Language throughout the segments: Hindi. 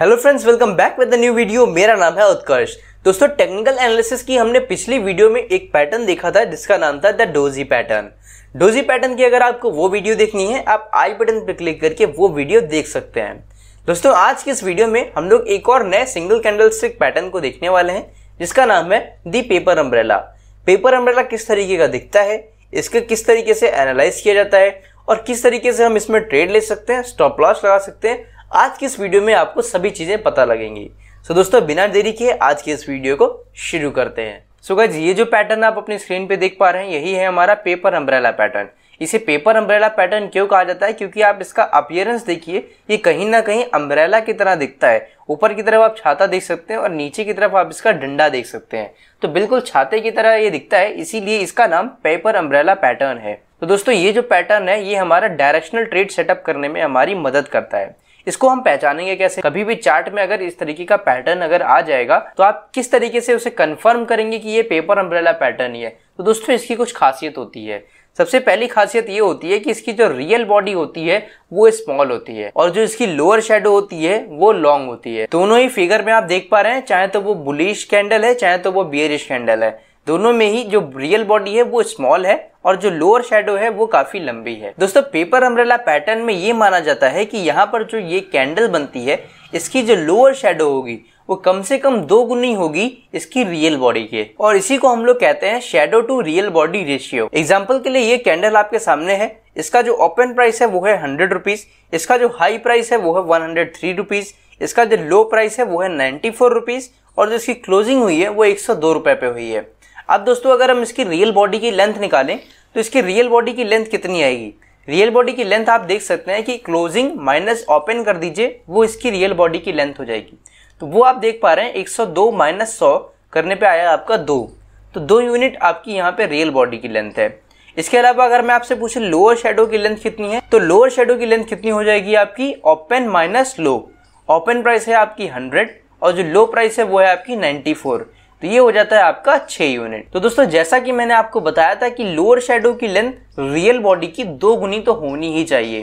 hello friends welcome back with the new video मेरा नाम है उत्कर्ष दोस्तों टेक्निकल एनालिसिस की हमने पिछली वीडियो में एक पैटर्न देखा था जिसका नाम था the doji pattern doji pattern की अगर आपको वो वीडियो देखनी है आप आई बटन पर क्लिक करके वो वीडियो देख सकते हैं दोस्तों आज की इस वीडियो में हम लोग एक और नए सिंगल कैंडल स्टिक पैटर्न को देखने वाले हैं जिसका नाम है the paper umbrella paper umbrella किस तरीके का दिखता है इसके किस तरीके से एनालाइज किया जाता है और किस तरीके से हम इसमें ट्रेड ले सकते हैं स्टॉप लॉस लगा सकते हैं आज की इस वीडियो में आपको सभी चीज़ें पता लगेंगी सो दोस्तों बिना देरी के आज के इस वीडियो को शुरू करते हैं सो so, ये जो पैटर्न आप अपनी स्क्रीन पे देख पा रहे हैं यही है हमारा पेपर अम्ब्रेला पैटर्न इसे पेपर अम्ब्रेला पैटर्न क्यों कहा जाता है क्योंकि आप इसका अपियरेंस देखिए ये कहीं ना कहीं अम्ब्रेला की तरह दिखता है ऊपर की तरफ आप छाता देख सकते हैं और नीचे की तरफ आप इसका डंडा देख सकते हैं तो बिल्कुल छाते की तरह ये दिखता है इसीलिए इसका नाम पेपर अम्ब्रेला पैटर्न है तो दोस्तों ये जो पैटर्न है ये हमारा डायरेक्शनल ट्रेड सेटअप करने में हमारी मदद करता है इसको हम पहचानेंगे कैसे कभी भी चार्ट में अगर इस तरीके का पैटर्न अगर आ जाएगा तो आप किस तरीके से उसे कन्फर्म करेंगे कि ये पेपर अम्ब्रेला पैटर्न ही है तो दोस्तों इसकी कुछ खासियत होती है सबसे पहली खासियत ये होती है कि इसकी जो रियल बॉडी होती है वो स्मॉल होती है और जो इसकी लोअर शेडो होती है वो लॉन्ग होती है दोनों ही फिगर में आप देख पा रहे हैं चाहे तो वो बुलिश कैंडल है चाहे तो वो बियरिश कैंडल है दोनों में ही जो रियल बॉडी है वो स्मॉल है और जो लोअर शेडो है वो काफी लंबी है दोस्तों पेपर अम्ब्रेला पैटर्न में ये माना जाता है कि यहाँ पर जो ये कैंडल बनती है इसकी जो लोअर शेडो होगी वो कम से कम दो गुनी होगी इसकी रियल बॉडी के और इसी को हम लोग कहते हैं shadow to real body ratio example के लिए ये कैंडल आपके सामने है इसका जो ओपन प्राइस है वो है हंड्रेड रुपीज इसका जो हाई प्राइस है वो है वन हंड्रेड थ्री रुपीज इसका जो लो प्राइस है वो है नाइन्टी फोर रुपीज और जो इसकी क्लोजिंग हुई है वो एक सौ दो रुपए पे हुई है अब दोस्तों अगर हम इसकी रियल बॉडी की लेंथ निकालें तो इसकी रियल बॉडी की लेंथ कितनी आएगी रियल बॉडी की लेंथ आप देख सकते हैं कि क्लोजिंग माइनस ओपन कर दीजिए वो इसकी रियल बॉडी की लेंथ हो जाएगी तो वो आप देख पा रहे हैं 102 माइनस सौ करने पे आया आपका दो तो दो यूनिट आपकी यहाँ पे रियल बॉडी की लेंथ है इसके अलावा अगर मैं आपसे पूछूं लोअर शेडो की लेंथ कितनी है तो लोअर शेडो की लेंथ कितनी हो जाएगी आपकी open minus low open price है आपकी हंड्रेड और जो लो प्राइस है वो है आपकी नाइनटी फोर तो ये हो जाता है आपका छह यूनिट तो दोस्तों जैसा कि मैंने आपको बताया था कि लोअर शेडो की लेंथ रियल बॉडी की दो गुनी तो होनी ही चाहिए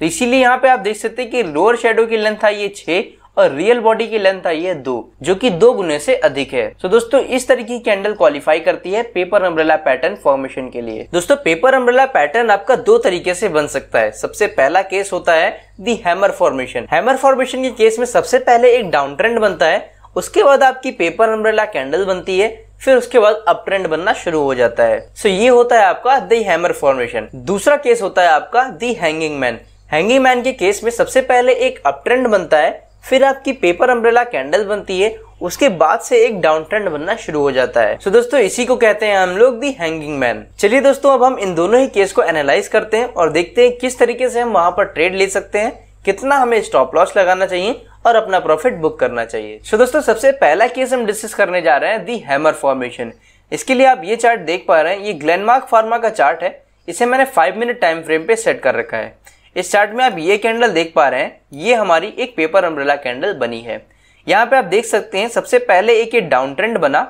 तो इसीलिए यहाँ पे आप देख सकते हैं कि लोअर शेडो की लेंथ आई है छः और रियल बॉडी की लेंथ आई है दो जो कि दो गुने से अधिक है तो दोस्तों इस तरीके की कैंडल क्वालिफाई करती है पेपर अम्ब्रेला पैटर्न फॉर्मेशन के लिए दोस्तों पेपर अम्ब्रेला पैटर्न आपका दो तरीके से बन सकता है सबसे पहला केस होता है the hammer formation hammer formation के केस में सबसे पहले एक डाउन ट्रेंड बनता है उसके बाद आपकी पेपर अम्ब्रेला कैंडल बनती है फिर उसके बाद अप ट्रेंड बनना शुरू हो जाता है सो so ये होता है आपका दी हैमर फॉर्मेशन दूसरा केस होता है आपका the hanging man hanging man के केस में सबसे पहले एक अप ट्रेंड बनता है फिर आपकी पेपर अम्ब्रेला कैंडल बनती है उसके बाद से एक डाउन ट्रेंड बनना शुरू हो जाता है सो so दोस्तों इसी को कहते हैं हम लोग दी हैंगिंग मैन चलिए दोस्तों अब हम इन दोनों ही केस को एनालाइज करते हैं और देखते हैं किस तरीके से हम वहां पर ट्रेड ले सकते हैं कितना हमें स्टॉप लॉस लगाना चाहिए और अपना प्रॉफिट बुक करना चाहिए सो so दोस्तों सबसे पहला केस हम डिस्कस करने जा रहे हैं दी हैमर फॉर्मेशन इसके लिए आप ये चार्ट देख पा रहे हैं ये ग्लेनमार्क फार्मा का चार्ट है इसे मैंने फाइव मिनट टाइम फ्रेम पे सेट कर रखा है इस चार्ट में आप ये कैंडल देख पा रहे हैं ये हमारी एक पेपर अम्ब्रेला कैंडल बनी है यहाँ पे आप देख सकते हैं सबसे पहले एक ये डाउन ट्रेंड बना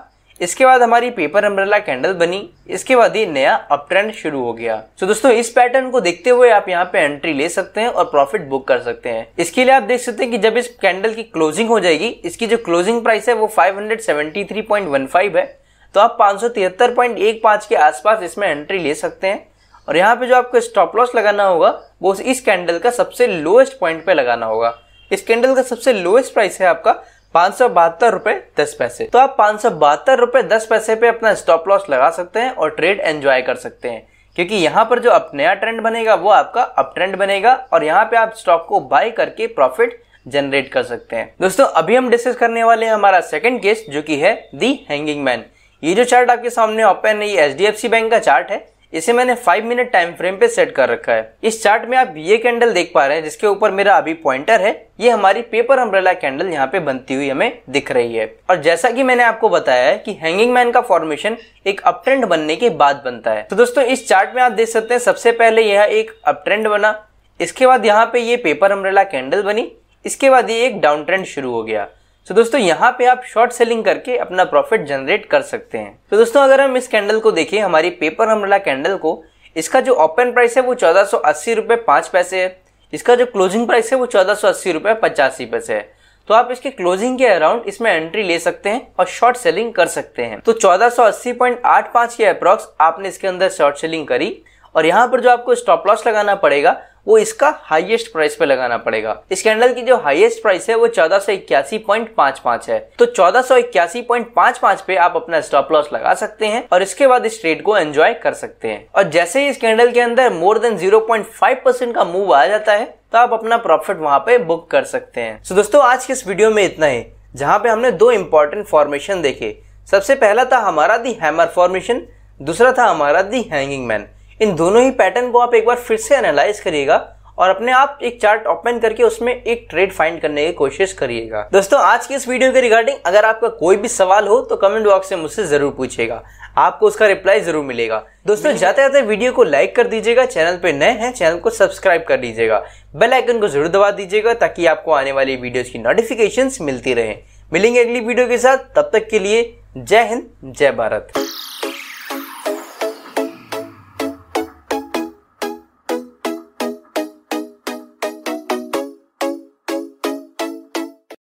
इसके बाद हमारी पेपर अम्ब्रेला कैंडल बनी इसके बाद ये नया अप ट्रेंड शुरू हो गया तो दोस्तों इस पैटर्न को देखते हुए आप यहाँ पे एंट्री ले सकते हैं और प्रॉफिट बुक कर सकते हैं इसके लिए आप देख सकते हैं कि जब इस कैंडल की क्लोजिंग हो जाएगी इसकी जो क्लोजिंग प्राइस है वो फाइव है तो आप 573.15 के आसपास इसमें एंट्री ले सकते हैं और यहाँ पे जो आपको स्टॉप लॉस लगाना होगा वो इस कैंडल का सबसे लोएस्ट पॉइंट पे लगाना होगा इस कैंडल का सबसे लोएस्ट प्राइस है आपका पांच सौ बहत्तर रुपए दस पैसे तो आप पांच सौ बहत्तर रुपए दस पैसे पे अपना स्टॉप लॉस लगा सकते हैं और ट्रेड एंजॉय कर सकते हैं क्योंकि यहाँ पर जो अब नया ट्रेंड बनेगा वो आपका अप ट्रेंड बनेगा और यहाँ पे आप स्टॉक को बाय करके प्रॉफिट जनरेट कर सकते हैं दोस्तों अभी हम डिस्कस करने वाले हैं हमारा सेकंड केस जो कि है दी हैंगिंग मैन ये जो चार्ट आपके सामने ओपन है ये एच बैंक का चार्ट है इसे मैंने फाइव मिनट टाइम फ्रेम पे सेट कर रखा है इस चार्ट में आप ये कैंडल देख पा रहे हैं जिसके ऊपर मेरा अभी पॉइंटर है ये हमारी पेपर अम्ब्रेला कैंडल यहाँ पे बनती हुई हमें दिख रही है और जैसा कि मैंने आपको बताया है कि हैंगिंग मैन का फॉर्मेशन एक अप ट्रेंड बनने के बाद बनता है तो दोस्तों इस चार्ट में आप देख सकते हैं सबसे पहले यह एक अपट्रेंड बना इसके बाद यहाँ पे ये पेपर अम्ब्रेला कैंडल बनी इसके बाद ये एक डाउन ट्रेंड शुरू हो गया तो दोस्तों यहाँ पे आप शॉर्ट सेलिंग करके अपना प्रॉफिट जनरेट कर सकते हैं तो दोस्तों अगर हम इस कैंडल को देखें हमारी पेपर हमला कैंडल को इसका जो ओपन प्राइस है वो चौदह सौ अस्सी रुपये पाँच पैसे है इसका जो क्लोजिंग प्राइस है वो चौदह सौ अस्सी रुपये पचासी पैसे है तो आप इसके क्लोजिंग के अराउंड इसमें एंट्री ले सकते हैं और शॉर्ट सेलिंग कर सकते हैं तो चौदह अस्सी पॉइंट आठ पांच के अप्रॉक्स आपने इसके अंदर शॉर्ट सेलिंग करी और यहाँ पर जो आपको स्टॉप लॉस लगाना पड़ेगा वो इसका हाईएस्ट प्राइस पे लगाना पड़ेगा इस कैंडल की जो हाईएस्ट प्राइस है वो चौदह सौ इक्यासी पॉइंट पांच पांच है तो चौदह सौ इक्यासी पे आप अपना स्टॉप लॉस लगा सकते हैं और इसके बाद इस ट्रेड को एंजॉय कर सकते हैं और जैसे ही इस कैंडल के अंदर more than zero point five percent का मूव आ जाता है तो आप अपना प्रॉफिट वहां पे बुक कर सकते हैं so दोस्तों आज के इस वीडियो में इतना ही जहां पे हमने दो इंपॉर्टेंट फॉर्मेशन देखे सबसे पहला था हमारा दी हैमर फॉर्मेशन दूसरा था हमारा दी हैंगिंग मैन इन दोनों ही पैटर्न को आप एक बार फिर से एनालाइज करिएगा और अपने आप एक चार्ट ओपन करके उसमें एक ट्रेड फाइंड करने की कोशिश करिएगा दोस्तों आज की इस वीडियो के रिगार्डिंग अगर आपका कोई भी सवाल हो तो कमेंट बॉक्स में मुझसे जरूर पूछेगा आपको उसका रिप्लाई जरूर मिलेगा दोस्तों जाते जाते वीडियो को लाइक कर दीजिएगा चैनल पे नए हैं चैनल को सब्सक्राइब कर लीजिएगा बेल आइकन को जरूर दबा दीजिएगा ताकि आपको आने वाली वीडियोस की नोटिफिकेशन मिलती रहे मिलेंगे अगली वीडियो के साथ तब तक के लिए जय हिंद जय भारत